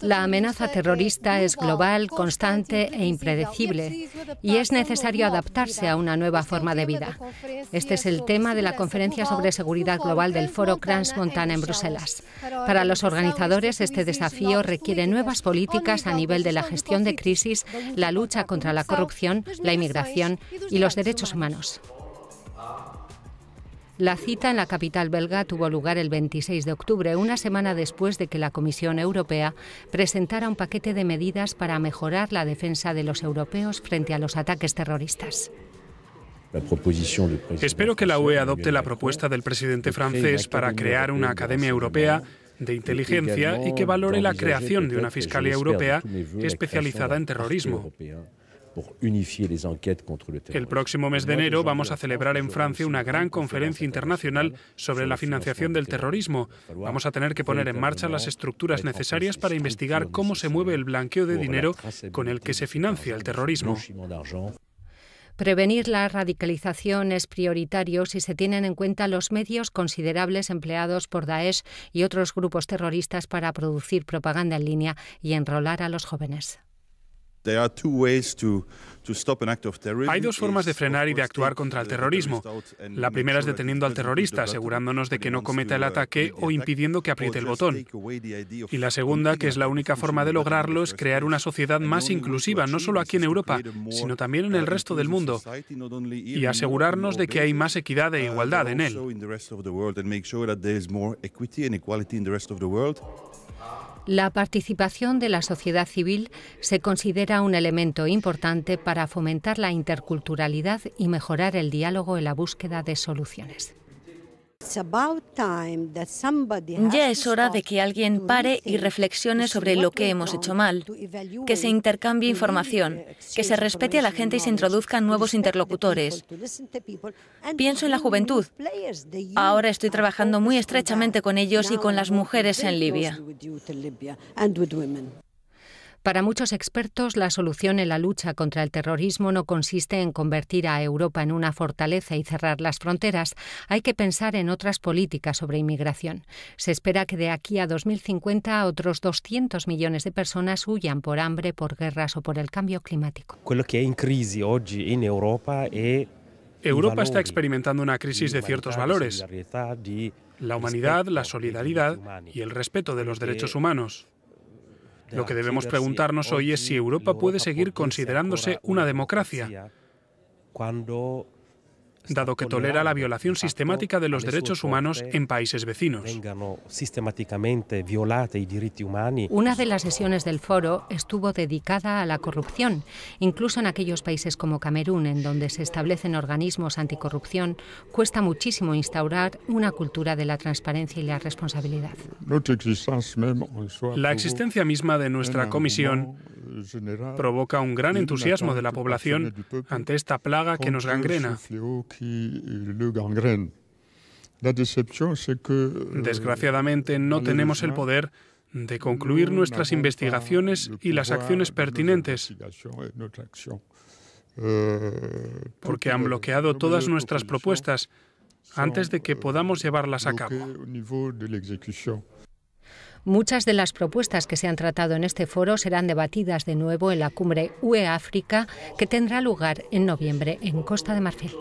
La amenaza terrorista es global, constante e, e impredecible y es necesario adaptarse a una nueva este forma de vida. Este es el tema de la Conferencia sobre Seguridad Global del Foro Kranz-Montana en Bruselas. Para los organizadores, este desafío requiere nuevas políticas a nivel de la gestión de crisis, la lucha contra la corrupción, la inmigración y los derechos humanos. La cita en la capital belga tuvo lugar el 26 de octubre, una semana después de que la Comisión Europea presentara un paquete de medidas para mejorar la defensa de los europeos frente a los ataques terroristas. Espero que la UE adopte la propuesta del presidente francés para crear una academia europea de inteligencia y que valore la creación de una fiscalía europea especializada en terrorismo. El próximo mes de enero vamos a celebrar en Francia una gran conferencia internacional sobre la financiación del terrorismo. Vamos a tener que poner en marcha las estructuras necesarias para investigar cómo se mueve el blanqueo de dinero con el que se financia el terrorismo. Prevenir la radicalización es prioritario si se tienen en cuenta los medios considerables empleados por Daesh y otros grupos terroristas para producir propaganda en línea y enrolar a los jóvenes. Hay dos formas de frenar y de actuar contra el terrorismo. La primera es deteniendo al terrorista, asegurándonos de que no cometa el uh, ataque o impidiendo que apriete el botón. Y la segunda, que es la única forma de lograrlo, es crear una sociedad más inclusiva, no solo aquí en Europa, sino también en el resto del mundo, y asegurarnos de que hay más uh, equidad e igualdad en él. La participación de la sociedad civil se considera un elemento importante para fomentar la interculturalidad y mejorar el diálogo en la búsqueda de soluciones. Ya es hora de que alguien pare y reflexione sobre lo que hemos hecho mal, que se intercambie información, que se respete a la gente y se introduzcan nuevos interlocutores. Pienso en la juventud. Ahora estoy trabajando muy estrechamente con ellos y con las mujeres en Libia. Para muchos expertos, la solución en la lucha contra el terrorismo no consiste en convertir a Europa en una fortaleza y cerrar las fronteras. Hay que pensar en otras políticas sobre inmigración. Se espera que de aquí a 2050 otros 200 millones de personas huyan por hambre, por guerras o por el cambio climático. que crisis Europa Europa está experimentando una crisis de ciertos valores, la humanidad, la solidaridad y el respeto de los derechos humanos. Lo que debemos preguntarnos hoy es si Europa puede seguir considerándose una democracia dado que tolera la violación sistemática de los derechos humanos en países vecinos. Una de las sesiones del foro estuvo dedicada a la corrupción, incluso en aquellos países como Camerún, en donde se establecen organismos anticorrupción, cuesta muchísimo instaurar una cultura de la transparencia y la responsabilidad. La existencia misma de nuestra comisión provoca un gran entusiasmo de la población ante esta plaga que nos gangrena. Eh, Desgraciadamente no tenemos el poder de concluir nuestras investigaciones y las acciones pertinentes, eh, porque han bloqueado todas nuestras propuestas antes de que eh, podamos llevarlas a cabo. Muchas de las propuestas que se han tratado en este foro serán debatidas de nuevo en la cumbre UE-África que tendrá lugar en noviembre en Costa de Marfil.